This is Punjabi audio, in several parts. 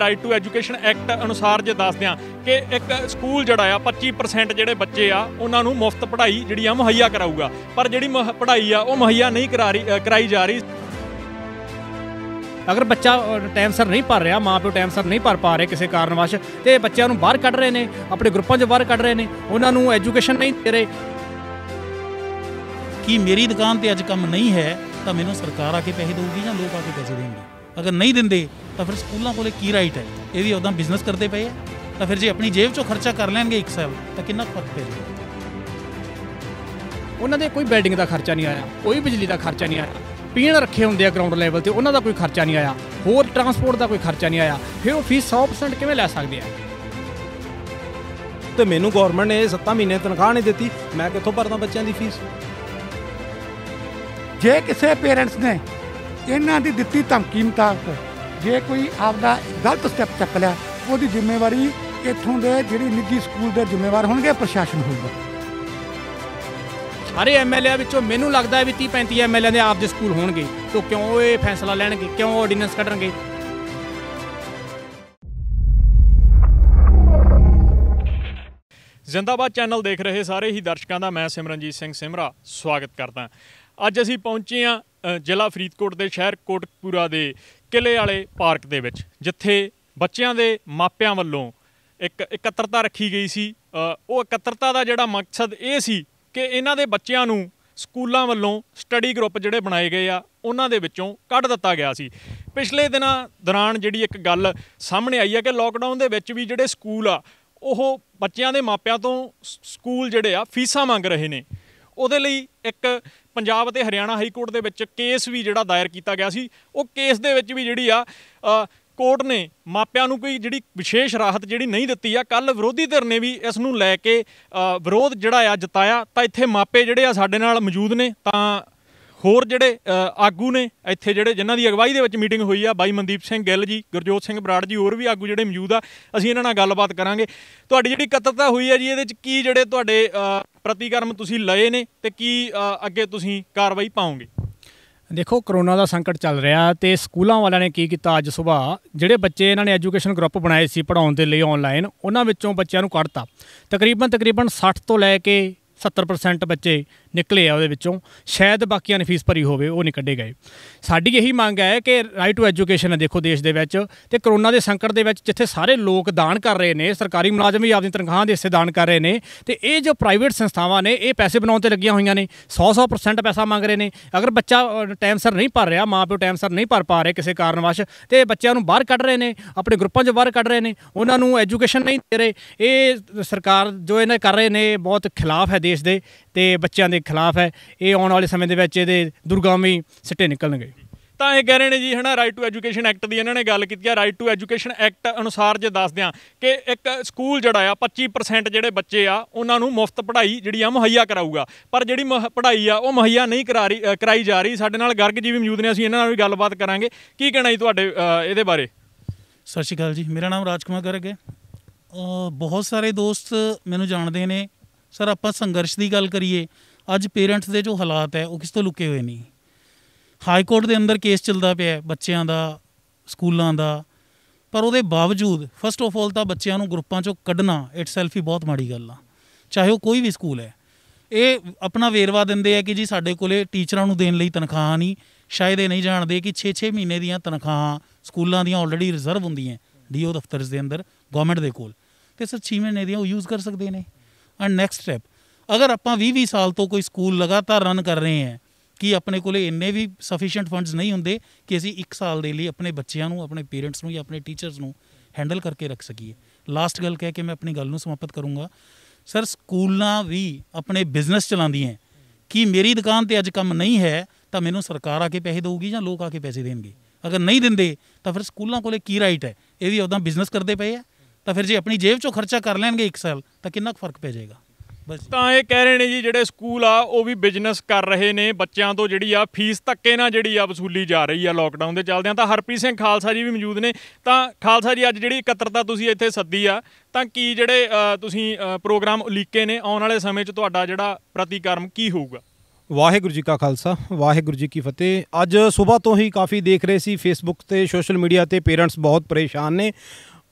ਰਾਈਟ ਟੂ ਐਜੂਕੇਸ਼ਨ ਐਕਟ ਅਨੁਸਾਰ ਜੇ ਦੱਸਦੇ ਆ ਕਿ ਇੱਕ ਸਕੂਲ ਜਿਹੜਾ ਆ 25% ਜਿਹੜੇ ਬੱਚੇ ਆ ਉਹਨਾਂ ਨੂੰ ਮੁਫਤ ਪੜ੍ਹਾਈ ਜਿਹੜੀ ਆ ਮੁਹੱਈਆ ਕਰਾਊਗਾ ਪਰ ਜਿਹੜੀ ਪੜ੍ਹਾਈ ਆ ਉਹ ਮੁਹੱਈਆ ਨਹੀਂ ਕਰਾਈ ਜਾ ਰਹੀ ਅਗਰ ਬੱਚਾ ਟਾਈਮ ਸਰ ਨਹੀਂ ਭਰ ਰਿਹਾ ਮਾਪਿਓ ਟਾਈਮ ਸਰ ਨਹੀਂ ਭਰ ਪਾ ਰਹੇ ਕਿਸੇ ਕਾਰਨ ਵਾਸ਼ ਤੇ ਬੱਚਿਆਂ ਨੂੰ ਬਾਹਰ ਕੱਢ ਰਹੇ ਨੇ ਆਪਣੇ ਗਰੁੱਪਾਂ 'ਚ ਬਾਹਰ ਕੱਢ ਰਹੇ ਨੇ ਉਹਨਾਂ ਨੂੰ ਐਜੂਕੇਸ਼ਨ ਨਹੀਂ ਦੇ ਰਹੇ ਕਿ ਮੇਰੀ ਦੁਕਾਨ ਤੇ ਅੱਜ ਕੰਮ ਨਹੀਂ ਹੈ ਤਾਂ ਮੈਨੂੰ ਸਰਕਾਰ ਆ ਕੇ ਪੈਸੇ ਦੇਊਗੀ ਜਾਂ ਲੋਕ ਆ ਕੇ ਪੈਸੇ ਦੇਣਗੇ ਅਗਰ ਨਹੀਂ ਦਿੰਦੇ ਤਾਂ ਫਿਰ ਸਕੂਲਾਂ ਕੋਲੇ ਕੀ ਰਾਈਟ ਹੈ ਇਹ ਵੀ ਉਦਾਂ ਬਿਜ਼ਨਸ ਕਰਦੇ ਪਏ ਆ ਤਾਂ ਫਿਰ ਜੇ ਆਪਣੀ ਜੇਬ ਚੋਂ ਖਰਚਾ ਕਰ ਲੈਣਗੇ ਇੱਕ ਸਾਲ ਤਾਂ ਕਿੰਨਾ ਫਰਕ ਪੈਂਦਾ ਉਹਨਾਂ ਦੇ ਕੋਈ ਬਿਲਡਿੰਗ ਦਾ ਖਰਚਾ ਨਹੀਂ ਆਇਆ ਕੋਈ ਬਿਜਲੀ ਦਾ ਖਰਚਾ ਨਹੀਂ ਆਇਆ ਪੀਣ ਰੱਖੇ ਹੁੰਦੇ ਆ ਗਰਾਊਂਡ ਲੈਵਲ ਤੇ ਉਹਨਾਂ ਦਾ ਕੋਈ ਖਰਚਾ ਨਹੀਂ ਆਇਆ ਹੋਰ ਟਰਾਂਸਪੋਰਟ ਦਾ ਕੋਈ ਖਰਚਾ ਨਹੀਂ ਆਇਆ ਫਿਰ ਉਹ ਫੀਸ 100% ਕਿਵੇਂ ਲੈ ਸਕਦੇ ਆ ਤੇ ਮੈਨੂੰ ਗਵਰਨਮੈਂਟ ਨੇ 7 ਮਹੀਨੇ ਤਨਖਾਹ ਨਹੀਂ ਦਿੱਤੀ ਮੈਂ ਕਿੱਥੋਂ ਭਰਦਾ ਬੱਚਿਆਂ ਦੀ ਫੀਸ ਜੇ ਕਿਸੇ ਪੇਰੈਂਟਸ ਨੇ ਇਹਨਾਂ ਦੀ ਦਿੱਤੀ ਧਮਕੀ ਮੁਤਾਬਕ ਜੇ ਕੋਈ ਆਪਦਾ ਗਲਤ ਸਟੈਪ ਚੱਕ ਲਿਆ ਉਹਦੀ ਜ਼ਿੰਮੇਵਾਰੀ ਇੱਥੋਂ ਦੇ ਜਿਹੜੀ ਨਿੱਜੀ ਸਕੂਲ ਦੇ ਜ਼ਿੰਮੇਵਾਰ ਹੋਣਗੇ ਪ੍ਰਸ਼ਾਸਨ ਹੋਊਗਾ ਸਾਰੇ ਐਮਐਲਏ ਵਿੱਚੋਂ ਮੈਨੂੰ ਲੱਗਦਾ ਹੈ ਵੀ 30 35 ਐਮਐਲਏ ਦੇ ਆਪ ਦੇ ਸਕੂਲ ਹੋਣਗੇ ਤੋਂ ਕਿਉਂ ਇਹ ਫੈਸਲਾ ਲੈਣਗੇ ਕਿਉਂ ਆਰਡੀਨੈਂਸ ਕੱਢਣਗੇ ਜ਼ਿੰਦਾਬਾਦ ਚੈਨਲ ਦੇਖ ਰਹੇ ਸਾਰੇ ਹੀ ਦਰਸ਼ਕਾਂ ਦਾ ਮੈਂ ਸਿਮਰਨਜੀਤ ਸਿੰਘ ਸਿਮਰਾ ਸਵਾਗਤ ਕਰਦਾ ਅੱਜ ਅਸੀਂ ਪਹੁੰਚੇ ਆ ਜ਼ਿਲ੍ਹਾ ਫਰੀਦਕੋਟ ਦੇ ਸ਼ਹਿਰ ਕੋਟਕਪੂਰਾ ਦੇ ਕਿਲੇ ਵਾਲੇ ਪਾਰਕ ਦੇ ਵਿੱਚ ਜਿੱਥੇ ਬੱਚਿਆਂ ਦੇ ਮਾਪਿਆਂ ਵੱਲੋਂ ਇੱਕ ਇਕੱਤਰਤਾ ਰੱਖੀ ਗਈ ਸੀ ਉਹ ਇਕੱਤਰਤਾ ਦਾ ਜਿਹੜਾ ਮਕਸਦ ਇਹ ਸੀ ਕਿ ਇਹਨਾਂ ਦੇ ਬੱਚਿਆਂ ਨੂੰ ਸਕੂਲਾਂ ਵੱਲੋਂ ਸਟੱਡੀ ਗਰੁੱਪ ਜਿਹੜੇ ਬਣਾਏ ਗਏ ਆ ਉਹਨਾਂ ਦੇ ਵਿੱਚੋਂ ਕੱਢ ਦਿੱਤਾ ਗਿਆ ਸੀ ਪਿਛਲੇ ਦਿਨਾਂ ਦੌਰਾਨ ਜਿਹੜੀ ਇੱਕ ਗੱਲ ਸਾਹਮਣੇ ਆਈ ਹੈ ਕਿ ਲੋਕਡਾਊਨ ਦੇ ਵਿੱਚ ਵੀ ਜਿਹੜੇ ਸਕੂਲ ਆ ਉਹ ਬੱਚਿਆਂ ਦੇ ਮਾਪਿਆਂ ਤੋਂ ਸਕੂਲ ਜਿਹੜੇ ਆ ਫੀਸਾਂ ਮੰਗ ਰਹੇ ਨੇ ਉਹਦੇ ਲਈ ਇੱਕ ਪੰਜਾਬ ਅਤੇ ਹਰਿਆਣਾ ਹਾਈ ਕੋਰਟ ਦੇ ਵਿੱਚ ਕੇਸ ਵੀ ਜਿਹੜਾ ਦਾਇਰ ਕੀਤਾ ਗਿਆ ਸੀ ਉਹ ਕੇਸ ਦੇ ਵਿੱਚ ਵੀ ਜਿਹੜੀ ਆ ਕੋਰਟ ਨੇ ਮਾਪਿਆਂ ਨੂੰ ਕੋਈ ਜਿਹੜੀ ਵਿਸ਼ੇਸ਼ ਰਾਹਤ ਜਿਹੜੀ ਨਹੀਂ ਦਿੱਤੀ ਆ ਕੱਲ ਵਿਰੋਧੀ ਧਿਰ ਨੇ ਵੀ ਇਸ ਨੂੰ ਲੈ ਕੇ ਵਿਰੋਧ ਜਿਹੜਾ ਆ ਜਤਾਇਆ ਤਾਂ ਇੱਥੇ ਮਾਪੇ ਜਿਹੜੇ ਆ ਸਾਡੇ ਨਾਲ ਮੌਜੂਦ ਨੇ ਤਾਂ ਹੋਰ ਜਿਹੜੇ ਆਗੂ ਨੇ ਇੱਥੇ ਜਿਹੜੇ ਜਿਨ੍ਹਾਂ ਦੀ ਅਗਵਾਈ ਦੇ ਵਿੱਚ ਮੀਟਿੰਗ ਹੋਈ ਆ ਬਾਈ ਮਨਦੀਪ ਸਿੰਘ ਗਿੱਲ ਜੀ ਗੁਰਜੋਤ ਸਿੰਘ ਬਰਾੜ ਜੀ ਹੋਰ ਵੀ ਆਗੂ ਜਿਹੜੇ ਮੌਜੂਦ ਆ ਅਸੀਂ ਇਹਨਾਂ ਨਾਲ ਗੱਲਬਾਤ ਕਰਾਂਗੇ ਤੁਹਾਡੀ ਜਿਹੜੀ ਕਤਰਤਾ ਹੋਈ ਆ ਜੀ ਇਹਦੇ ਵਿੱਚ ਕੀ ਜਿਹੜੇ ਤੁਹਾਡੇ ਪ੍ਰਤੀਕਰਮ ਤੁਸੀਂ ਲਏ ਨੇ ਤੇ ਕੀ ਅੱਗੇ ਤੁਸੀਂ ਕਾਰਵਾਈ ਪਾਓਗੇ ਦੇਖੋ ਕਰੋਨਾ ਦਾ ਸੰਕਟ ਚੱਲ ਰਿਹਾ ਤੇ ਸਕੂਲਾਂ ਵਾਲਿਆਂ ਨੇ ਕੀ ਕੀਤਾ ਅੱਜ ਸਵੇਰ ਜਿਹੜੇ ਬੱਚੇ ਇਹਨਾਂ ਨੇ ਐਜੂਕੇਸ਼ਨ ਗਰੁੱਪ ਬਣਾਏ ਸੀ ਪੜਾਉਣ ਦੇ ਲਈ ਆਨਲਾਈਨ ਉਹਨਾਂ ਵਿੱਚੋਂ ਬੱਚਿਆਂ ਨੂੰ ਕੱਢਤਾ ਤਕਰੀਬਨ ਤਕਰੀਬਨ 60 ਤੋਂ ਲੈ ਕੇ 70% ਬੱਚੇ ਨਿਕਲੇ ਆ ਉਹਦੇ ਵਿੱਚੋਂ ਸ਼ਾਇਦ ਬਾਕੀਆਂ ਨੇ ਫੀਸ ਭਰੀ ਹੋਵੇ ਉਹ ਨਹੀਂ ਕੱਢੇ ਗਏ ਸਾਡੀ ਇਹੀ ਮੰਗ ਹੈ ਕਿ ਰਾਈਟ ਟੂ ਐਜੂਕੇਸ਼ਨ ਹੈ ਦੇਖੋ ਦੇਸ਼ ਦੇ ਵਿੱਚ ਤੇ ਕਰੋਨਾ ਦੇ ਸੰਕਟ ਦੇ ਵਿੱਚ ਜਿੱਥੇ ਸਾਰੇ ਲੋਕ ਦਾਨ ਕਰ ਰਹੇ ਨੇ ਸਰਕਾਰੀ ਮੁਲਾਜ਼ਮ ਵੀ ਆਪਣੀ ਤਨਖਾਹਾਂ ਦੇ ਹਿੱਸੇ ਦਾਨ ਕਰ ਰਹੇ ਨੇ ਤੇ ਇਹ ਜੋ ਪ੍ਰਾਈਵੇਟ ਸੰਸਥਾਵਾਂ ਨੇ ਇਹ ਪੈਸੇ ਬਣਾਉਣ ਤੇ ਲੱਗੀਆਂ ਹੋਈਆਂ ਨੇ 100-100% ਪੈਸਾ ਮੰਗ ਰਹੇ ਨੇ ਅਗਰ ਬੱਚਾ ਟਾਈਮ ਸਰ ਨਹੀਂ ਭਰ ਰਿਹਾ ਮਾਪਿਓ ਟਾਈਮ ਸਰ ਨਹੀਂ ਭਰ ਪਾ ਰਹੇ ਕਿਸੇ ਕਾਰਨ ਵਾਸ਼ ਤੇ ਬੱਚਿਆਂ ਨੂੰ ਬਾਹਰ ਕੱਢ ਰਹੇ ਨੇ ਆਪਣੇ ਗਰੁੱਪਾਂ 'ਚੋਂ ਬਾਹਰ ਕੱਢ ਰਹੇ ਨੇ ਉਹਨਾਂ ਨੂੰ ਐਜੂਕੇਸ਼ਨ ਨਹੀਂ ਦੇ ਰਹੇ ਇਹ ਸਰਕਾਰ ਜੋ ਇਹਨਾਂ ਕਰ ਰਹੇ ਨੇ ਬਹੁਤ ਖਿਲਾਫ ਹੈ ਦੇਸ਼ ਦੇ ਤੇ ਬੱਚਿਆਂ ਦੇ ਖਿਲਾਫ ਹੈ ਇਹ ਆਉਣ ਵਾਲੇ ਸਮੇਂ ਦੇ ਵਿੱਚ ਇਹਦੇ ਦੁਰਗਾਮੀ ਸਿੱਟੇ ਨਿਕਲਣਗੇ ਤਾਂ ਇਹ ਕਹਿ ਰਹੇ ਨੇ ਜੀ ਹਨਾ ਰਾਈਟ ਟੂ ਐਜੂਕੇਸ਼ਨ ਐਕਟ ਦੀ ਇਹਨਾਂ ਨੇ ਗੱਲ ਕੀਤੀ ਆ ਰਾਈਟ ਟੂ ਐਜੂਕੇਸ਼ਨ ਐਕਟ ਅਨੁਸਾਰ ਜੇ ਦੱਸ ਦਿਆਂ ਕਿ ਇੱਕ ਸਕੂਲ ਜਿਹੜਾ ਆ 25% ਜਿਹੜੇ ਬੱਚੇ ਆ ਉਹਨਾਂ ਨੂੰ ਮੁਫਤ ਪੜ੍ਹਾਈ ਜਿਹੜੀ ਆ ਮੁਹੱਈਆ ਕਰਾਊਗਾ ਪਰ ਜਿਹੜੀ ਪੜ੍ਹਾਈ ਆ ਉਹ ਮੁਹੱਈਆ ਨਹੀਂ ਕਰਾਰੀ ਕਰਾਈ ਜਾ ਰਹੀ ਸਾਡੇ ਨਾਲ ਗਰਗ ਜੀ ਵੀ ਮੌਜੂਦ ਨੇ ਅਸੀਂ ਇਹਨਾਂ ਨਾਲ ਵੀ ਗੱਲਬਾਤ ਕਰਾਂਗੇ ਕੀ ਕਹਿਣਾ ਜੀ ਤੁਹਾਡੇ ਇਹਦੇ ਬਾਰੇ ਸਤਿ ਸ਼੍ਰੀ ਅਕਾਲ ਜੀ ਮੇਰਾ ਨਾਮ ਰਾਜਕੁਮਾਰ ਗਰਗ ਹੈ ਬਹੁਤ ਸਾਰੇ ਦੋਸਤ ਮੈਨੂੰ ਜਾਣਦੇ ਨੇ ਸਰ ਆਪਾਂ ਸੰਘਰਸ਼ ਦੀ ਗੱਲ ਕਰੀਏ ਅੱਜ ਪੇਰੈਂਟਸ ਦੇ ਜੋ ਹਾਲਾਤ ਹੈ ਉਹ ਕਿਸ ਤੋਂ ਲੁਕੇ ਹੋਏ ਨਹੀਂ ਹਾਈ ਕੋਰਟ ਦੇ ਅੰਦਰ ਕੇਸ ਚੱਲਦਾ ਪਿਆ ਬੱਚਿਆਂ ਦਾ ਸਕੂਲਾਂ ਦਾ ਪਰ ਉਹਦੇ ਬਾਵਜੂਦ ਫਸਟ ਆਫ ਆਲ ਤਾਂ ਬੱਚਿਆਂ ਨੂੰ ਗਰੁੱਪਾਂ ਚੋਂ ਕੱਢਣਾ ਇਟਸੈਲਫ ਹੀ ਬਹੁਤ ਮਾੜੀ ਗੱਲ ਆ ਚਾਹੇ ਉਹ ਕੋਈ ਵੀ ਸਕੂਲ ਹੈ ਇਹ ਆਪਣਾ ਵੇਰਵਾ ਦਿੰਦੇ ਆ ਕਿ ਜੀ ਸਾਡੇ ਕੋਲੇ ਟੀਚਰਾਂ ਨੂੰ ਦੇਣ ਲਈ ਤਨਖਾਹ ਨਹੀਂ ਸ਼ਾਇਦ ਇਹ ਨਹੀਂ ਜਾਣਦੇ ਕਿ 6-6 ਮਹੀਨੇ ਦੀਆਂ ਤਨਖਾਹਾਂ ਸਕੂਲਾਂ ਦੀਆਂ ਆਲਰੇਡੀ ਰਿਜ਼ਰਵ ਹੁੰਦੀਆਂ ਡੀਓ ਦਫ਼ਤਰਸ ਦੇ ਅੰਦਰ ਗਵਰਨਮੈਂਟ ਦੇ ਕੋਲ ਤੇ ਸਰ 6 ਮਹੀਨੇ ਦੀਆਂ ਉਹ ਯੂਜ਼ ਕਰ ਸਕਦੇ ਨੇ ਐਂਡ ਨੈਕਸਟ ਸਟੈਪ ਅਗਰ ਆਪਾਂ 20-20 ਸਾਲ ਤੋਂ ਕੋਈ ਸਕੂਲ ਲਗਾਤਾਰ ਰਨ ਕਰ ਰਹੇ ਹਾਂ ਕਿ ਆਪਣੇ ਕੋਲੇ ਇੰਨੇ ਵੀ ਸਫੀਸ਼ੀਐਂਟ ਫੰਡਸ ਨਹੀਂ ਹੁੰਦੇ ਕਿ ਅਸੀਂ 1 ਸਾਲ ਦੇ ਲਈ ਆਪਣੇ ਬੱਚਿਆਂ ਨੂੰ ਆਪਣੇ ਪੇਰੈਂਟਸ ਨੂੰ ਜਾਂ ਆਪਣੇ ਟੀਚਰਸ ਨੂੰ ਹੈਂਡਲ ਕਰਕੇ ਰੱਖ ਸਕੀਏ ਲਾਸਟ ਗੱਲ ਕਹਿ ਕੇ ਮੈਂ ਆਪਣੀ ਗੱਲ ਨੂੰ ਸਮਾਪਤ ਕਰੂੰਗਾ ਸਰ ਸਕੂਲਾਂ ਵੀ ਆਪਣੇ ਬਿਜ਼ਨਸ ਚਲਾਉਂਦੀਆਂ ਕਿ ਮੇਰੀ ਦੁਕਾਨ ਤੇ ਅੱਜ ਕੰਮ ਨਹੀਂ ਹੈ ਤਾਂ ਮੈਨੂੰ ਸਰਕਾਰ ਆ ਕੇ ਪੈਸੇ ਦੇਊਗੀ ਜਾਂ ਲੋਕ ਆ ਕੇ ਪੈਸੇ ਦੇਣਗੇ ਅਗਰ ਨਹੀਂ ਦਿੰਦੇ ਤਾਂ ਫਿਰ ਸਕੂਲਾਂ ਕੋਲੇ ਕੀ ਰਾਈਟ ਹੈ ਇਹ ਵੀ ਉਹਦਾ ਬਿਜ਼ਨਸ ਕਰਦੇ ਪਏ ਆ ਤਾਂ ਫਿਰ ਜੇ ਆਪਣੀ ਜੇਬ ਚੋਂ ਖਰਚਾ ਕਰ ਲੈਣਗੇ ਇੱਕ ਸਾਲ ਤਾਂ ਕਿੰਨਾ ਫਰਕ ਪੈ ਜਾਏਗਾ ਬਸ ਤਾਂ ਇਹ ਕਹਿ ਰਹੇ ਨੇ ਜੀ ਜਿਹੜੇ ਸਕੂਲ ਆ ਉਹ ਵੀ ਬਿਜ਼ਨਸ ਕਰ ਰਹੇ ਨੇ ਬੱਚਿਆਂ ਤੋਂ ਜਿਹੜੀ ਆ ਫੀਸ ਤੱਕੇ ਨਾ ਜਿਹੜੀ ਆ ਵਸੂਲੀ ਜਾ ਰਹੀ ਆ ਲੋਕਡਾਊਨ ਦੇ ਚੱਲਦਿਆਂ ਤਾਂ ਹਰਪ੍ਰੀਤ ਸਿੰਘ ਖਾਲਸਾ ਜੀ ਵੀ ਮੌਜੂਦ ਨੇ ਤਾਂ ਖਾਲਸਾ ਜੀ ਅੱਜ ਜਿਹੜੀ ਇਕੱਤਰਤਾ ਤੁਸੀਂ ਇੱਥੇ ਸੱਦੀ ਆ ਤਾਂ ਕੀ ਜਿਹੜੇ ਤੁਸੀਂ ਪ੍ਰੋਗਰਾਮ ਉਲੀਕੇ ਨੇ ਆਉਣ ਵਾਲੇ ਸਮੇਂ 'ਚ ਤੁਹਾਡਾ ਜਿਹੜਾ ਪ੍ਰਤੀਕਰਮ ਕੀ ਹੋਊਗਾ ਵਾਹਿਗੁਰੂ ਜੀ ਕਾ ਖਾਲਸਾ ਵਾਹਿਗੁਰੂ ਜੀ ਕੀ ਫਤਿਹ ਅੱਜ ਸਵੇਰ ਤੋਂ ਹੀ ਕਾਫੀ ਦੇਖ ਰਹੇ ਸੀ ਫੇਸਬੁੱਕ ਤੇ ਸੋਸ਼ਲ ਮੀਡੀਆ ਤੇ ਪੇਰੈਂਟਸ ਬਹੁਤ ਪਰੇਸ਼ਾਨ ਨੇ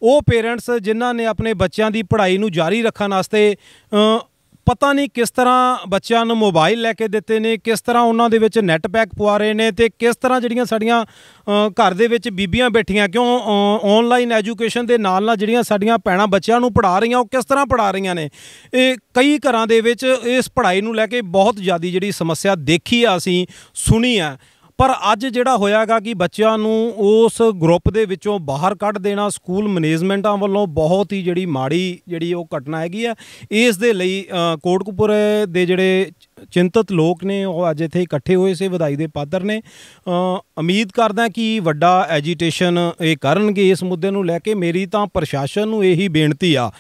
ਉਹ ਪੇਰੈਂਟਸ ਜਿਨ੍ਹਾਂ ਨੇ ਆਪਣੇ ਬੱਚਿਆਂ ਦੀ ਪੜ੍ਹਾਈ ਨੂੰ ਜਾਰੀ ਰੱਖਣ ਵਾਸਤੇ ਪਤਾ ਨਹੀਂ ਕਿਸ ਤਰ੍ਹਾਂ ਬੱਚਿਆਂ ਨੂੰ ਮੋਬਾਈਲ ਲੈ ਕੇ ਦਿੱਤੇ ਨੇ ਕਿਸ ਤਰ੍ਹਾਂ ਉਹਨਾਂ ਦੇ ਵਿੱਚ ਨੈਟ ਪੈਕ ਪਵਾ ਰਹੇ ਨੇ ਤੇ ਕਿਸ ਤਰ੍ਹਾਂ ਜਿਹੜੀਆਂ ਸਾਡੀਆਂ ਘਰ ਦੇ ਵਿੱਚ ਬੀਬੀਆਂ ਬੈਠੀਆਂ ਕਿਉਂ ਆਨਲਾਈਨ ਐਜੂਕੇਸ਼ਨ ਦੇ ਨਾਲ ਨਾਲ ਜਿਹੜੀਆਂ ਸਾਡੀਆਂ ਪੈਣਾ ਬੱਚਿਆਂ ਨੂੰ ਪੜਾ ਰਹੀਆਂ ਉਹ ਕਿਸ ਤਰ੍ਹਾਂ ਪੜਾ ਰਹੀਆਂ ਨੇ ਇਹ ਕਈ ਘਰਾਂ ਦੇ ਵਿੱਚ ਇਸ ਪੜ੍ਹਾਈ ਨੂੰ ਲੈ ਕੇ ਬਹੁਤ ਜ਼ਿਆਦਾ ਜਿਹੜੀ ਸਮੱਸਿਆ ਦੇਖੀ ਆ ਅਸੀਂ ਸੁਣੀ ਆ ਪਰ ਅੱਜ ਜਿਹੜਾ ਹੋਇਆਗਾ ਕਿ ਬੱਚਿਆਂ ਨੂੰ ਉਸ ਗਰੁੱਪ ਦੇ ਵਿੱਚੋਂ ਬਾਹਰ ਕੱਢ ਦੇਣਾ ਸਕੂਲ ਮੈਨੇਜਮੈਂਟਾਂ ਵੱਲੋਂ ਬਹੁਤ ਹੀ ਜਿਹੜੀ ਮਾੜੀ ਜਿਹੜੀ ਉਹ ਘਟਨਾ ਹੈਗੀ ਆ ਇਸ ਦੇ ਲਈ ਕੋਟਕਪੁਰ ਦੇ ਜਿਹੜੇ ਚਿੰਤਤ ਲੋਕ ਨੇ ਉਹ ਅੱਜ ਇੱਥੇ ਇਕੱਠੇ ਹੋਏ ਸੇ ਵਧਾਈ ਦੇ ਪਾਤਰ ਨੇ ਉਮੀਦ ਕਰਦਾ ਕਿ ਵੱਡਾ ਐਜੀਟੇਸ਼ਨ ਇਹ ਕਰਨਗੇ ਇਸ ਮੁੱਦੇ ਨੂੰ ਲੈ ਕੇ ਮੇਰੀ ਤਾਂ ਪ੍ਰਸ਼ਾਸਨ ਨੂੰ ਇਹੀ ਬੇਨਤੀ ਆ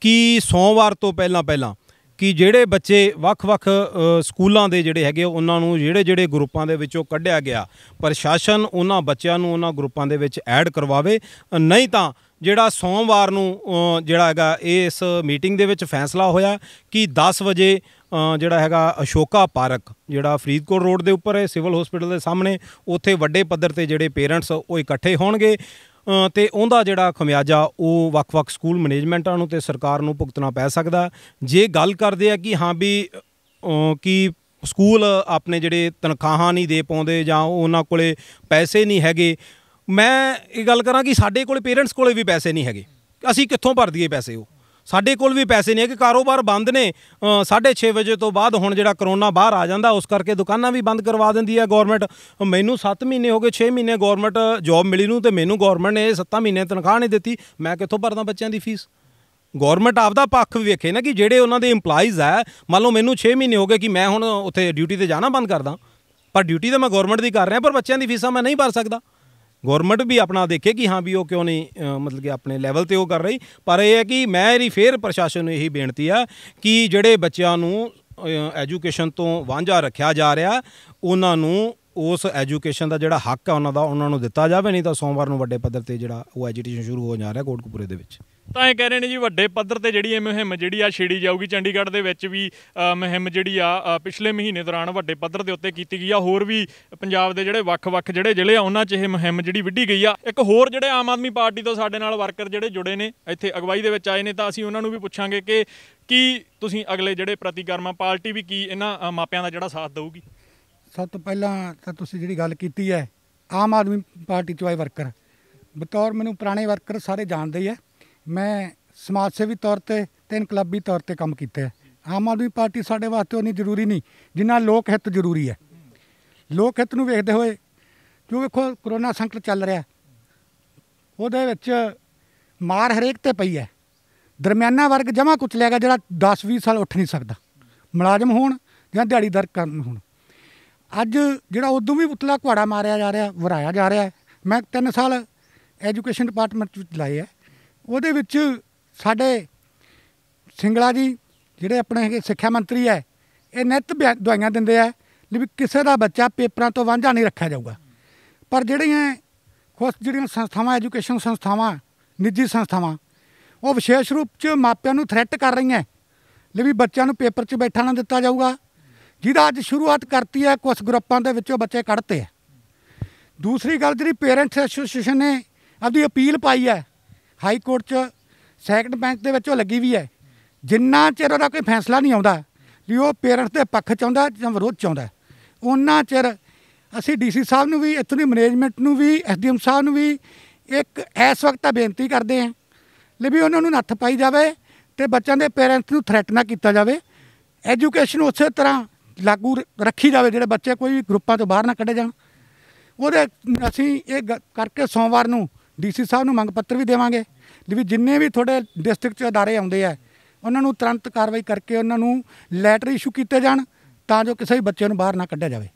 ਕਿ ਸੋਮਵਾਰ ਤੋਂ ਪਹਿਲਾਂ ਪਹਿਲਾਂ ਕਿ ਜਿਹੜੇ ਬੱਚੇ ਵੱਖ-ਵੱਖ ਸਕੂਲਾਂ ਦੇ ਜਿਹੜੇ ਹੈਗੇ ਉਹਨਾਂ ਨੂੰ ਜਿਹੜੇ-ਜਿਹੜੇ ਗਰੁੱਪਾਂ ਦੇ ਵਿੱਚੋਂ ਕੱਢਿਆ ਗਿਆ ਪ੍ਰਸ਼ਾਸਨ ਉਹਨਾਂ ਬੱਚਿਆਂ ਨੂੰ ਉਹਨਾਂ ਗਰੁੱਪਾਂ ਦੇ ਵਿੱਚ ਐਡ ਕਰਵਾਵੇ ਨਹੀਂ ਤਾਂ ਜਿਹੜਾ ਸੋਮਵਾਰ ਨੂੰ ਜਿਹੜਾ ਹੈਗਾ ਇਸ ਮੀਟਿੰਗ ਦੇ ਵਿੱਚ ਫੈਸਲਾ ਹੋਇਆ ਕਿ 10 ਵਜੇ ਜਿਹੜਾ ਹੈਗਾ ਅਸ਼ੋਕਾ ਪਾਰਕ ਜਿਹੜਾ ਫਰੀਦਕੋਟ ਰੋਡ ਦੇ ਉੱਪਰ ਹੈ ਸਿਵਲ ਹਸਪੀਟਲ ਦੇ ਸਾਹਮਣੇ ਉੱਥੇ ਵੱਡੇ ਪੱਧਰ ਤੇ ਜਿਹੜੇ ਪੇਰੈਂਟਸ ਉਹ ਇਕੱਠੇ ਹੋਣਗੇ ਤੇ ਉਹਦਾ ਜਿਹੜਾ ਖਮਿਆਜਾ ਉਹ ਵੱਖ-ਵੱਖ ਸਕੂਲ ਮੈਨੇਜਮੈਂਟਾਂ ਨੂੰ ਤੇ ਸਰਕਾਰ ਨੂੰ ਭੁਗਤਣਾ ਪੈ ਸਕਦਾ ਜੇ ਗੱਲ ਕਰਦੇ ਆ ਕਿ ਹਾਂ ਵੀ ਕਿ ਸਕੂਲ ਆਪਣੇ ਜਿਹੜੇ ਤਨਖਾਹਾਂ ਨਹੀਂ ਦੇ ਪਾਉਂਦੇ ਜਾਂ ਉਹਨਾਂ ਕੋਲੇ ਪੈਸੇ ਨਹੀਂ ਹੈਗੇ ਮੈਂ ਇਹ ਗੱਲ ਕਰਾਂ ਕਿ ਸਾਡੇ ਕੋਲੇ ਪੇਰੈਂਟਸ ਕੋਲੇ ਵੀ ਪੈਸੇ ਨਹੀਂ ਹੈਗੇ ਅਸੀਂ ਕਿੱਥੋਂ ਭਰ ਦਈਏ ਪੈਸੇ ਉਹ ਸਾਡੇ ਕੋਲ ਵੀ ਪੈਸੇ ਨਹੀਂ ਹੈ ਕਿ ਕਾਰੋਬਾਰ ਬੰਦ ਨੇ 6:30 ਵਜੇ ਤੋਂ ਬਾਅਦ ਹੁਣ ਜਿਹੜਾ ਕਰੋਨਾ ਬਾਹਰ ਆ ਜਾਂਦਾ ਉਸ ਕਰਕੇ ਦੁਕਾਨਾਂ ਵੀ ਬੰਦ ਕਰਵਾ ਦਿੰਦੀ ਹੈ ਗਵਰਨਮੈਂਟ ਮੈਨੂੰ 7 ਮਹੀਨੇ ਹੋ ਗਏ 6 ਮਹੀਨੇ ਗਵਰਨਮੈਂਟ ਜੌਬ ਮਿਲੀ ਨੂੰ ਤੇ ਮੈਨੂੰ ਗਵਰਨਮੈਂਟ ਨੇ 7 ਮਹੀਨੇ ਤਨਖਾਹ ਨਹੀਂ ਦਿੱਤੀ ਮੈਂ ਕਿੱਥੋਂ ਭਰਦਾ ਬੱਚਿਆਂ ਦੀ ਫੀਸ ਗਵਰਨਮੈਂਟ ਆਪਦਾ ਪੱਖ ਵੀ ਵੇਖੇ ਨਾ ਕਿ ਜਿਹੜੇ ਉਹਨਾਂ ਦੇ EMPLOYEES ਆ ਮੰਨ ਲਓ ਮੈਨੂੰ 6 ਮਹੀਨੇ ਹੋ ਗਏ ਕਿ ਮੈਂ ਹੁਣ ਉੱਥੇ ਡਿਊਟੀ ਤੇ ਜਾਣਾ ਬੰਦ ਕਰਦਾ ਪਰ ਡਿਊਟੀ ਤਾਂ ਮੈਂ ਗਵਰਨਮੈਂਟ ਦੀ ਕਰ ਰਿਹਾ ਪਰ ਬੱਚਿਆਂ ਦੀ ਫੀਸਾਂ ਮੈਂ ਨਹੀਂ ਭਰ ਸਕਦਾ ਗਵਰਨਮੈਂਟ ਵੀ ਆਪਣਾ ਦੇਖੇ ਕਿ ਹਾਂ ਵੀ ਉਹ ਕਿਉਂ ਨਹੀਂ ਮਤਲਬ ਕਿ ਆਪਣੇ ਲੈਵਲ ਤੇ ਉਹ ਕਰ ਰਹੀ ਪਰ ਇਹ ਹੈ ਕਿ ਮੈਂ ਮੇਰੀ ਫੇਰ ਪ੍ਰਸ਼ਾਸਨ ਨੂੰ ਇਹੀ ਬੇਨਤੀ ਆ ਕਿ ਜਿਹੜੇ ਬੱਚਿਆਂ ਨੂੰ ਐਜੂਕੇਸ਼ਨ ਤੋਂ ਵਾਂਝਾ ਰੱਖਿਆ ਜਾ ਰਿਹਾ ਉਹਨਾਂ ਨੂੰ ਉਸ ਐਜੂਕੇਸ਼ਨ ਦਾ ਜਿਹੜਾ ਹੱਕ ਹੈ ਉਹਨਾਂ ਦਾ ਉਹਨਾਂ ਨੂੰ ਦਿੱਤਾ ਜਾਵੇ ਨਹੀਂ ਤਾਂ ਸੋਮਵਾਰ ਨੂੰ ਵੱਡੇ ਪੱਧਰ ਤੇ ਜਿਹੜਾ ਉਹ ਐਜੀਟੇਸ਼ਨ ਸ਼ੁਰੂ ਹੋ ਜਾ ਰਿਹਾ ਕੋਟਕਪੂਰੇ ਦੇ ਵਿੱਚ ਤਾਂ ਇਹ ਕਹਿ ਰਹੇ ਨੇ ਜੀ ਵੱਡੇ ਪੱਧਰ ਤੇ ਜਿਹੜੀ ਇਹ ਮੁਹਿੰਮ ਜਿਹੜੀ ਆ ਛੇੜੀ ਜਾਊਗੀ ਚੰਡੀਗੜ੍ਹ ਦੇ ਵਿੱਚ ਵੀ ਮੁਹਿੰਮ ਜਿਹੜੀ ਆ ਪਿਛਲੇ ਮਹੀਨੇ ਦੌਰਾਨ ਵੱਡੇ ਪੱਧਰ ਦੇ ਉੱਤੇ ਕੀਤੀ ਗਈ ਆ ਹੋਰ ਵੀ ਪੰਜਾਬ ਦੇ ਜਿਹੜੇ ਵੱਖ-ਵੱਖ ਜਿਹੜੇ ਜ਼ਿਲ੍ਹੇ ਆ ਉਹਨਾਂ 'ਚ ਇਹ ਮੁਹਿੰਮ ਜਿਹੜੀ ਵਿੱਢੀ ਗਈ ਆ ਇੱਕ ਹੋਰ ਜਿਹੜੇ ਆਮ ਆਦਮੀ ਪਾਰਟੀ ਤੋਂ ਸਾਡੇ ਨਾਲ ਵਰਕਰ ਜਿਹੜੇ ਜੁੜੇ ਨੇ ਇੱਥੇ ਅਗਵਾਈ ਦੇ ਵਿੱਚ ਆਏ ਨੇ ਤਾਂ ਅਸੀਂ ਉਹਨਾਂ ਨੂੰ ਵੀ ਪੁੱਛਾਂਗੇ ਕਿ ਕੀ ਤੁਸੀਂ ਅਗਲੇ ਜਿਹੜੇ ਪ੍ਰਤੀਕਰਮਾਂ ਪਾਰਟੀ ਵੀ ਕੀ ਇਹਨਾਂ ਮਾਪਿਆਂ ਦਾ ਜਿਹੜਾ ਸਾਥ ਦੇਊਗੀ ਸਭ ਤੋਂ ਪਹਿਲਾਂ ਤਾਂ ਤੁਸੀਂ ਜਿਹੜੀ ਗੱਲ ਕੀਤੀ ਹੈ ਆਮ ਆਦਮੀ ਪਾਰਟੀ ਚੋਂ ਆਏ ਵਰਕਰ ਬਤੌਰ ਮੈਨੂੰ ਪੁਰਾਣੇ ਵਰਕਰ ਸਾਰੇ ਜਾਣਦੇ ਹੀ ਹੈ ਮੈਂ ਸਮਾਜ ਸੇਵੀ ਤੌਰ ਤੇ ਤੇ ਇਨਕਲਾਬੀ ਤੌਰ ਤੇ ਕੰਮ ਕੀਤਾ ਆਮ ਆਦਮੀ ਪਾਰਟੀ ਸਾਡੇ ਵਾਸਤੇ ਉਹ ਨਹੀਂ ਜ਼ਰੂਰੀ ਨਹੀਂ ਜਿੰਨਾ ਲੋਕ ਹਿੱਤ ਜ਼ਰੂਰੀ ਹੈ ਲੋਕ ਹਿੱਤ ਨੂੰ ਵੇਖਦੇ ਹੋਏ ਕਿਉਂ ਵੇਖੋ ਕਰੋਨਾ ਸੰਕਟ ਚੱਲ ਰਿਹਾ ਉਹਦੇ ਵਿੱਚ ਮਾਰ ਹਰੇਕ ਤੇ ਪਈ ਹੈ ਦਰਮਿਆਨਾ ਵਰਗ ਜਮਾ ਕੁਚਲਿਆ ਗਿਆ ਜਿਹੜਾ 10-20 ਸਾਲ ਉੱਠ ਨਹੀਂ ਸਕਦਾ ਮੁਲਾਜ਼ਮ ਹੋਣ ਜਾਂ ਦਿਹਾੜੀਦਾਰ ਕਰਨ ਹੋਣ ਅੱਜ ਜਿਹੜਾ ਉਦੋਂ ਵੀ ਪੁਤਲਾ ਕੁਹਾੜਾ ਮਾਰਿਆ ਜਾ ਰਿਹਾ ਵਰਾਇਆ ਜਾ ਰਿਹਾ ਮੈਂ 3 ਸਾਲ ਐਜੂਕੇਸ਼ਨ ਡਿਪਾਰਟਮੈਂਟ ਵਿੱਚ ਲਾਏ ਆ ਉਹਦੇ ਵਿੱਚ ਸਾਡੇ ਸਿੰਗਲਾ ਜੀ ਜਿਹੜੇ ਆਪਣੇ ਸਿੱਖਿਆ ਮੰਤਰੀ ਹੈ ਇਹ ਨਿਤ ਦਵਾਈਆਂ ਦਿੰਦੇ ਆ ਵੀ ਕਿਸੇ ਦਾ ਬੱਚਾ ਪੇਪਰਾਂ ਤੋਂ ਵਾਂਝਾ ਨਹੀਂ ਰੱਖਿਆ ਜਾਊਗਾ ਪਰ ਜਿਹੜੀਆਂ ਖੁਸ਼ ਜਿਹੜੀਆਂ ਸੰਸਥਾਵਾਂ ਐਜੂਕੇਸ਼ਨ ਸੰਸਥਾਵਾਂ ਨਿੱਜੀ ਸੰਸਥਾਵਾਂ ਉਹ ਵਿਸ਼ੇਸ਼ ਰੂਪ 'ਚ ਮਾਪਿਆਂ ਨੂੰ ਥ੍ਰੈਟ ਕਰ ਰਹੀਆਂ ਲੈ ਵੀ ਬੱਚਿਆਂ ਨੂੰ ਪੇਪਰ 'ਚ ਬੈਠਾ ਨਾ ਦਿੱਤਾ ਜਾਊਗਾ ਜਿਹਦਾ ਅੱਜ ਸ਼ੁਰੂਆਤ ਕਰਤੀ ਹੈ ਕੁਝ ਗਰੁੱਪਾਂ ਦੇ ਵਿੱਚੋਂ ਬੱਚੇ ਕੱਢਤੇ ਹੈ ਦੂਸਰੀ ਗੱਲ ਜਿਹੜੀ ਪੇਰੈਂਟਸ ਐਸੋਸੀਏਸ਼ਨ ਨੇ ਆਪਦੀ ਅਪੀਲ ਪਾਈ ਹੈ ਹਾਈ ਕੋਰਟ 'ਚ ਸੈਕੰਡ ਬੈਂਚ ਦੇ ਵਿੱਚੋਂ ਲੱਗੀ ਵੀ ਹੈ ਜਿੰਨਾ ਚਿਰ ਉਹਦਾ ਕੋਈ ਫੈਸਲਾ ਨਹੀਂ ਆਉਂਦਾ ਵੀ ਉਹ ਪੇਰੈਂਟਸ ਦੇ ਪੱਖ 'ਚ ਆਉਂਦਾ ਜਾਂ ਵਿਰੋਧ 'ਚ ਆਉਂਦਾ ਉਹਨਾਂ ਚਿਰ ਅਸੀਂ ਡੀਸੀ ਸਾਹਿਬ ਨੂੰ ਵੀ ਇਤਨੀ ਮੈਨੇਜਮੈਂਟ ਨੂੰ ਵੀ ਐਸਡੀਐਮ ਸਾਹਿਬ ਨੂੰ ਵੀ ਇੱਕ ਇਸ ਵਕਤ ਤਾਂ ਬੇਨਤੀ ਕਰਦੇ ਆਂ ਲੈ ਵੀ ਉਹਨਾਂ ਨੂੰ ਨੱਥ ਪਾਈ ਜਾਵੇ ਤੇ ਬੱਚਿਆਂ ਦੇ ਪੇਰੈਂਟਸ ਨੂੰ ਥ੍ਰੈਟ ਨਾ ਕੀਤਾ ਜਾਵੇ ਐਜੂਕੇਸ਼ਨ ਉਸੇ ਤਰ੍ਹਾਂ ਲਾਗੂ ਰੱਖੀ ਜਾਵੇ ਜਿਹੜੇ ਬੱਚੇ ਕੋਈ ਵੀ ਗਰੁੱਪਾਂ ਤੋਂ ਬਾਹਰ ਨਾ ਕੱਢੇ ਜਾਣ ਉਹਦੇ ਅਸੀਂ ਇਹ ਕਰਕੇ ਸੋਮਵਾਰ ਨੂੰ ਡੀਸੀ ਸਾਹਿਬ ਨੂੰ ਮੰਗ ਪੱਤਰ ਵੀ ਦੇਵਾਂਗੇ ਵੀ ਜਿੰਨੇ ਵੀ ਤੁਹਾਡੇ ਡਿਸਟ੍ਰਿਕਟ ਚ ਅਦਾਰੇ ਆਉਂਦੇ ਆ ਉਹਨਾਂ ਨੂੰ ਤੁਰੰਤ ਕਾਰਵਾਈ ਕਰਕੇ ਉਹਨਾਂ ਨੂੰ ਲੈਟਰ ਇਸ਼ੂ ਕੀਤੇ ਜਾਣ ਤਾਂ ਜੋ ਕਿਸੇ ਵੀ ਬੱਚੇ ਨੂੰ ਬਾਹਰ ਨਾ ਕੱਢਿਆ ਜਾਵੇ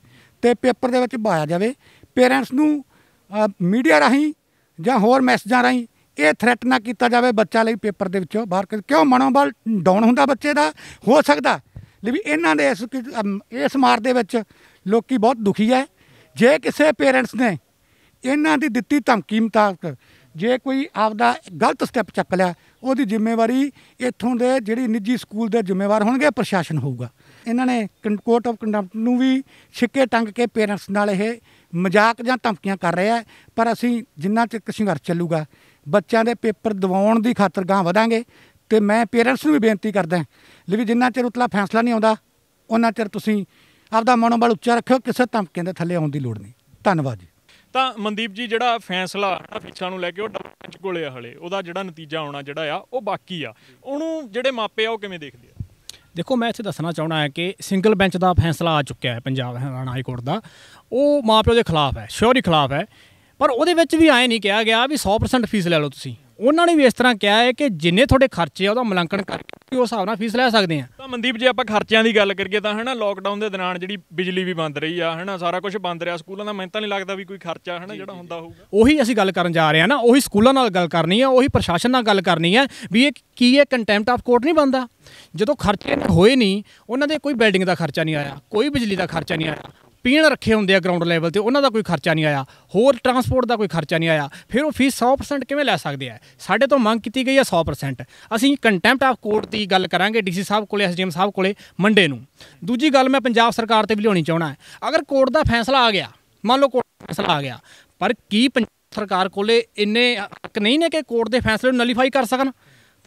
ਤੇ ਪੇਪਰ ਦੇ ਵਿੱਚ ਭਾਇਆ ਜਾਵੇ ਪੇਰੈਂਟਸ ਨੂੰ ਮੀਡੀਆ ਰਾਹੀਂ ਜਾਂ ਹੋਰ ਮੈਸੇਜਾਂ ਰਾਹੀਂ ਇਹ ਥ੍ਰੈਟ ਨਾ ਕੀਤਾ ਜਾਵੇ ਬੱਚਾ ਲਈ ਪੇਪਰ ਦੇ ਵਿੱਚੋਂ ਬਾਹਰ ਕਿਉਂ ਮਨੋਬਲ ਡਾਊਨ ਹੁੰਦਾ ਬੱਚੇ ਦਾ ਹੋ ਸਕਦਾ ਲਈ ਵੀ ਇਹਨਾਂ ਦੇ ਇਸ ਇਸ ਮਾਰ ਦੇ ਵਿੱਚ ਲੋਕੀ ਬਹੁਤ ਦੁਖੀ ਹੈ ਜੇ ਕਿਸੇ ਪੇਰੈਂਟਸ ਨੇ ਇਹਨਾਂ ਦੀ ਦਿੱਤੀ ਧਮਕੀ ਮੁਤਾਬਕ ਜੇ ਕੋਈ ਆਪਦਾ ਗਲਤ ਸਟੈਪ ਚੱਕ ਲਿਆ ਉਹਦੀ ਜ਼ਿੰਮੇਵਾਰੀ ਇੱਥੋਂ ਦੇ ਜਿਹੜੀ ਨਿੱਜੀ ਸਕੂਲ ਦੇ ਜ਼ਿੰਮੇਵਾਰ ਹੋਣਗੇ ਪ੍ਰਸ਼ਾਸਨ ਹੋਊਗਾ ਇਹਨਾਂ ਨੇ ਕੋਰਟ ਆਫ ਕੰਡਕਟ ਨੂੰ ਵੀ ਛਿੱਕੇ ਟੰਗ ਕੇ ਪੇਰੈਂਟਸ ਨਾਲ ਇਹ ਮਜ਼ਾਕ ਜਾਂ ਧਮਕੀਆਂ ਕਰ ਰਿਹਾ ਪਰ ਅਸੀਂ ਜਿੰਨਾ ਚਿਰ ਸੰਘਰਸ਼ ਚੱਲੂਗਾ ਬੱਚਿਆਂ ਦੇ ਪੇਪਰ ਦਿਵਾਉਣ ਦੀ ਖਾਤਰ ਗਾਂ ਵਧਾਂਗੇ ਤੇ ਮੈਂ ਪੇਰੈਂਟਸ ਨੂੰ ਵੀ ਬੇਨਤੀ ਕਰਦਾ ਲਈ ਜਿੰਨਾ ਚਿਰ ਉਤਲਾ ਫੈਸਲਾ ਨਹੀਂ ਆਉਂਦਾ ਉਹਨਾਂ ਚਿਰ ਤੁਸੀਂ ਆਪਦਾ ਮਨੋਬਲ ਉੱਚਾ ਰੱਖਿਓ ਕਿਸੇ ਧਮਕੀ ਦੇ ਥੱਲੇ ਆਉਣ ਦੀ ਲੋੜ ਨਹੀਂ ਧੰਨਵਾਦ ਜੀ ਤਾਂ ਮਨਦੀਪ ਜੀ ਜਿਹੜਾ ਫੈਸਲਾ ਹਨਾ ਫੀਸਾਂ ਨੂੰ ਲੈ ਕੇ ਉਹ ਡਬਲ ਚ ਕੋਲੇ ਆ ਹਲੇ ਉਹਦਾ ਜਿਹੜਾ ਨਤੀਜਾ ਆਉਣਾ ਜਿਹੜਾ ਆ ਉਹ ਬਾਕੀ ਆ ਉਹਨੂੰ ਜਿਹੜੇ ਮਾਪੇ ਆ ਉਹ ਕਿਵੇਂ ਦੇਖਦੇ ਆ ਦੇਖੋ ਮੈਂ ਇੱਥੇ ਦੱਸਣਾ ਚਾਹਣਾ ਹੈ ਕਿ ਸਿੰਗਲ ਬੈਂਚ ਦਾ ਫੈਸਲਾ ਆ ਚੁੱਕਿਆ ਹੈ ਪੰਜਾਬ ਹਰਿਆਣਾ ਹਾਈ ਕੋਰਟ ਦਾ ਉਹ ਮਾਪਿਓ ਦੇ ਖਿਲਾਫ ਹੈ ਸ਼ੋਰੀ ਖਿਲਾਫ ਹੈ ਪਰ ਉਹਦੇ ਵਿੱਚ ਵੀ ਆਏ ਨਹੀਂ ਕਿਹਾ ਗਿਆ ਵੀ 100% ਫੀਸ ਲੈ ਲਓ ਤੁਸੀਂ ਉਹਨਾਂ ਨੇ ਵੀ ਇਸ ਤਰ੍ਹਾਂ ਕਿਹਾ ਹੈ ਕਿ ਜਿੰਨੇ ਤੁਹਾਡੇ ਖਰਚੇ ਆ ਉਹਦਾ ਮੁਲਾਂਕਣ ਕਰਕੇ ਉਸ ਹਿਸਾਬ ਨਾਲ ਫੀਸ ਲੈ ਸਕਦੇ ਆ ਤਾਂ ਮਨਦੀਪ ਜੀ ਆਪਾਂ ਖਰਚਿਆਂ ਦੀ ਗੱਲ ਕਰੀਏ ਤਾਂ ਹਨਾ ਲੋਕਡਾਊਨ ਦੇ ਦੌਰਾਨ ਜਿਹੜੀ ਬਿਜਲੀ ਵੀ ਬੰਦ ਰਹੀ ਆ ਹਨਾ ਸਾਰਾ ਕੁਝ ਬੰਦ ਰਿਹਾ ਸਕੂਲਾਂ ਦਾ ਮੈਨੂੰ ਤਾਂ ਨਹੀਂ ਲੱਗਦਾ ਵੀ ਕੋਈ ਖਰਚਾ ਹਨਾ ਜਿਹੜਾ ਹੁੰਦਾ ਹੋਊਗਾ ਉਹੀ ਅਸੀਂ ਗੱਲ ਕਰਨ ਜਾ ਰਹੇ ਆ ਨਾ ਉਹੀ ਸਕੂਲਾਂ ਨਾਲ ਗੱਲ ਕਰਨੀ ਆ ਉਹੀ ਪ੍ਰਸ਼ਾਸਨ ਨਾਲ ਗੱਲ ਕਰਨੀ ਆ ਵੀ ਇਹ ਕੀ ਹੈ ਕੰਟੈਂਪਟ ਆਫ ਕੋਰਟ ਨਹੀਂ ਬੰਦਾ ਜਦੋਂ ਖਰਚੇ ਹੋਏ ਨਹੀਂ ਉਹਨਾਂ ਦੇ ਕੋਈ ਬਿਲਡਿੰਗ ਦਾ ਖਰਚਾ ਨਹੀਂ ਆਇਆ ਕੋਈ ਬਿਜਲੀ ਦਾ ਖਰਚਾ ਨਹੀਂ ਆਇਆ ਪੀਣ ਰੱਖੇ ਹੁੰਦੇ ਆ ਗਰਾਊਂਡ ਲੈਵਲ ਤੇ ਉਹਨਾਂ ਦਾ ਕੋਈ ਖਰਚਾ ਨਹੀਂ ਆਇਆ ਹੋਰ ਟਰਾਂਸਪੋਰਟ ਦਾ ਕੋਈ ਖਰਚਾ ਨਹੀਂ ਆਇਆ ਫਿਰ ਉਹ ਫੀਸ 100% ਕਿਵੇਂ ਲੈ ਸਕਦੇ ਆ ਸਾਡੇ ਤੋਂ ਮੰਗ ਕੀਤੀ ਗਈ ਹੈ 100% ਅਸੀਂ ਕੰਟੈਂਪਟ ਆਫ ਕੋਰਟ ਦੀ ਗੱਲ ਕਰਾਂਗੇ ਡੀਸੀ ਸਾਹਿਬ ਕੋਲੇ ਐਸਡੀਐਮ ਸਾਹਿਬ ਕੋਲੇ ਮੰਡੇ ਨੂੰ ਦੂਜੀ ਗੱਲ ਮੈਂ ਪੰਜਾਬ ਸਰਕਾਰ ਤੇ ਵੀ ਲਿਆਉਣੀ ਚਾਹਣਾ ਹੈ ਅਗਰ ਕੋਰਟ ਦਾ ਫੈਸਲਾ ਆ ਗਿਆ ਮੰਨ ਲਓ ਕੋਰਟ ਦਾ ਫੈਸਲਾ ਆ ਗਿਆ ਪਰ ਕੀ ਪੰਜਾਬ ਸਰਕਾਰ ਕੋਲੇ ਇੰਨੇ ਹੱਕ ਨਹੀਂ ਨੇ ਕਿ ਕੋਰਟ ਦੇ ਫੈਸਲੇ ਨੂੰ ਨਲੀਫਾਈ ਕਰ ਸਕਣ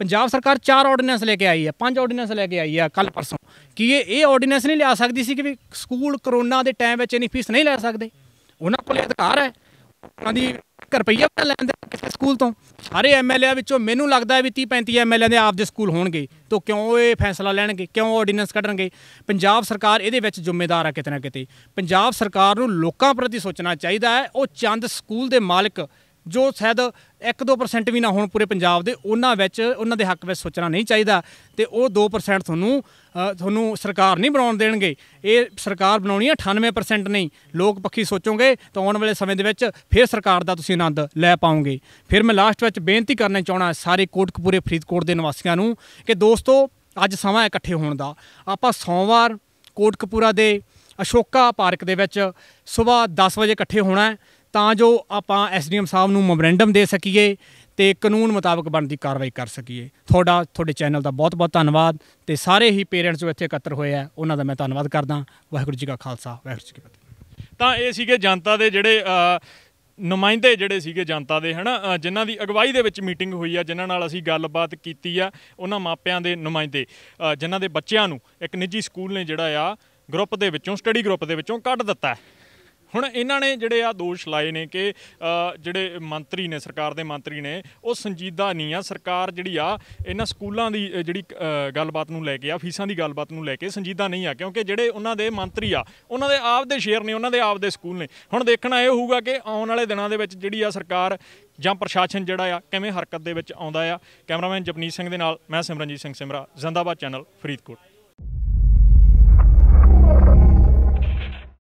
ਪੰਜਾਬ ਸਰਕਾਰ ਚਾਰ ਆਰਡੀਨੈਂਸ ਲੈ ਕੇ ਆਈ ਹੈ ਪੰਜ ਆਰਡੀਨੈਂਸ ਲੈ ਕੇ ਆਈ ਹੈ ਕੱਲ ਪਰਸੋਂ ਕਿ ਇਹ ਇਹ ਆਰਡੀਨੈਂਸ ਨਹੀਂ ਲਿਆ ਸਕਦੀ ਸੀ ਕਿ ਵੀ ਸਕੂਲ ਕਰੋਨਾ ਦੇ ਟਾਈਮ ਵਿੱਚ ਇਨੀ ਫੀਸ ਨਹੀਂ ਲੈ ਸਕਦੇ ਉਹਨਾਂ ਕੋਲ ਅਧਿਕਾਰ ਹੈ ਉਹਨਾਂ ਦੀ ਰੁਪਈਆ ਵੀ ਲੈਂਦੇ ਕਿਸੇ ਸਕੂਲ ਤੋਂ ਸਾਰੇ ਐਮਐਲਏ ਵਿੱਚੋਂ ਮੈਨੂੰ ਲੱਗਦਾ ਹੈ ਵੀ 30 35 ਐਮਐਲਏ ਦੇ ਆਪਦੇ ਸਕੂਲ ਹੋਣਗੇ ਤਾਂ ਕਿਉਂ ਇਹ ਫੈਸਲਾ ਲੈਣਗੇ ਕਿਉਂ ਆਰਡੀਨੈਂਸ ਕੱਢਣਗੇ ਪੰਜਾਬ ਸਰਕਾਰ ਇਹਦੇ ਵਿੱਚ ਜ਼ਿੰਮੇਦਾਰ ਆ ਕਿਤੇ ਨਾ ਕਿਤੇ ਪੰਜਾਬ ਸਰਕਾਰ ਨੂੰ ਲੋਕਾਂ ਪ੍ਰਤੀ ਸੋਚਣਾ ਚਾਹੀਦਾ ਹੈ ਉਹ ਚੰਦ ਸਕੂਲ ਦੇ ਮਾਲਕ ਜੋ ਸ਼ਾਇਦ 1-2% ਵੀ ਨਾ ਹੋਣ ਪੂਰੇ ਪੰਜਾਬ ਦੇ ਉਹਨਾਂ ਵਿੱਚ ਉਹਨਾਂ ਦੇ ਹੱਕ ਵਿੱਚ ਸੋਚਣਾ ਨਹੀਂ ਚਾਹੀਦਾ ਤੇ ਉਹ 2% ਤੁਹਾਨੂੰ ਤੁਹਾਨੂੰ ਸਰਕਾਰ ਨਹੀਂ ਬਣਾਉਣ ਦੇਣਗੇ ਇਹ ਸਰਕਾਰ ਬਣਾਉਣੀ ਹੈ 98% ਨਹੀਂ ਲੋਕ ਪੱਖੀ ਸੋਚੋਗੇ ਤਾਂ ਆਉਣ ਵਾਲੇ ਸਮੇਂ ਦੇ ਵਿੱਚ ਫਿਰ ਸਰਕਾਰ ਦਾ ਤੁਸੀਂ ਆਨੰਦ ਲੈ ਪਾਓਗੇ ਫਿਰ ਮੈਂ ਲਾਸਟ ਵਿੱਚ ਬੇਨਤੀ ਕਰਨਾ ਚਾਹਣਾ ਸਾਰੇ ਕੋਟਕਪੂਰੇ ਫਰੀਦਕੋਟ ਦੇ ਨਿਵਾਸੀਆਂ ਨੂੰ ਕਿ ਦੋਸਤੋ ਅੱਜ ਸਮਾਂ ਇਕੱਠੇ ਹੋਣ ਦਾ ਆਪਾਂ ਸੋਮਵਾਰ ਕੋਟਕਪੂਰਾ ਦੇ ਅਸ਼ੋਕਾ ਪਾਰਕ ਦੇ ਵਿੱਚ ਸਵੇਰ 10 ਵਜੇ ਇਕੱਠੇ ਹੋਣਾ ਹੈ ਤਾਂ ਜੋ ਆਪਾਂ ਐਸਡੀਐਮ ਸਾਹਿਬ ਨੂੰ ਮੈਮੋਰੈਂਡਮ ਦੇ ਸਕੀਏ ਤੇ ਕਾਨੂੰਨ ਮੁਤਾਬਕ ਬਣਦੀ ਕਾਰਵਾਈ ਕਰ ਸਕੀਏ ਤੁਹਾਡਾ ਤੁਹਾਡੇ ਚੈਨਲ ਦਾ ਬਹੁਤ-ਬਹੁਤ ਧੰਨਵਾਦ ਤੇ ਸਾਰੇ ਹੀ ਪੇਰੈਂਟਸ ਜੋ ਇੱਥੇ ਇਕੱਤਰ ਹੋਏ ਆ ਉਹਨਾਂ ਦਾ ਮੈਂ ਧੰਨਵਾਦ ਕਰਦਾ ਵਾਹਿਗੁਰੂ ਜੀ ਕਾ ਖਾਲਸਾ ਵਾਹਿਗੁਰੂ ਜੀ ਕੀ ਫਤਿਹ ਤਾਂ ਇਹ ਸੀਗੇ ਜਨਤਾ ਦੇ ਜਿਹੜੇ ਨੁਮਾਇੰਦੇ ਜਿਹੜੇ ਸੀਗੇ ਜਨਤਾ ਦੇ ਹਨਾ ਜਿਨ੍ਹਾਂ ਦੀ ਅਗਵਾਈ ਦੇ ਵਿੱਚ ਮੀਟਿੰਗ ਹੋਈ ਆ ਜਿਨ੍ਹਾਂ ਨਾਲ ਅਸੀਂ ਗੱਲਬਾਤ ਕੀਤੀ ਆ ਉਹਨਾਂ ਮਾਪਿਆਂ ਦੇ ਨੁਮਾਇੰਦੇ ਜਿਨ੍ਹਾਂ ਦੇ ਬੱਚਿਆਂ ਨੂੰ ਇੱਕ ਨਿੱਜੀ ਸਕੂਲ ਨੇ ਜਿਹੜਾ ਆ ਗਰੁੱਪ ਦੇ ਵਿੱਚੋਂ ਸਟੱਡੀ ਗਰੁੱਪ ਦੇ ਵਿੱਚੋਂ ਕੱਢ ਦਿੱਤਾ ਹੁਣ ਇਹਨਾਂ ਨੇ ਜਿਹੜੇ ਆ ਦੋਸ਼ ਲਾਏ ਨੇ ਕਿ ਜਿਹੜੇ ਮੰਤਰੀ ਨੇ ਸਰਕਾਰ ਦੇ ਮੰਤਰੀ ਨੇ ਉਹ ਸੰਜੀਦਾ ਨਹੀਂ ਆ ਸਰਕਾਰ ਜਿਹੜੀ ਆ ਇਹਨਾਂ ਸਕੂਲਾਂ ਦੀ ਜਿਹੜੀ ਗੱਲਬਾਤ ਨੂੰ ਲੈ ਕੇ ਆ ਫੀਸਾਂ ਦੀ ਗੱਲਬਾਤ ਨੂੰ ਲੈ ਕੇ ਸੰਜੀਦਾ ਨਹੀਂ ਆ ਕਿਉਂਕਿ ਜਿਹੜੇ ਉਹਨਾਂ ਦੇ ਮੰਤਰੀ ਆ ਉਹਨਾਂ ਦੇ ਆਪ ਦੇ ਸ਼ੇਅਰ ਨੇ ਉਹਨਾਂ ਦੇ ਆਪ ਦੇ ਸਕੂਲ ਨੇ ਹੁਣ ਦੇਖਣਾ ਇਹ ਹੋਊਗਾ ਕਿ ਆਉਣ ਵਾਲੇ ਦਿਨਾਂ ਦੇ ਵਿੱਚ ਜਿਹੜੀ ਆ ਸਰਕਾਰ ਜਾਂ ਪ੍ਰਸ਼ਾਸਨ ਜਿਹੜਾ ਆ ਕਿਵੇਂ ਹਰਕਤ ਦੇ ਵਿੱਚ ਆਉਂਦਾ ਆ ਕੈਮਰਾਮੈਨ ਜਪਨੀਤ ਸਿੰਘ ਦੇ ਨਾਲ ਮੈਂ ਸਿਮਰਨਜੀਤ ਸਿੰਘ ਸਿਮਰਾ ਜ਼ਿੰਦਾਬਾਦ ਚੈਨਲ ਫਰੀਦਕੋਟ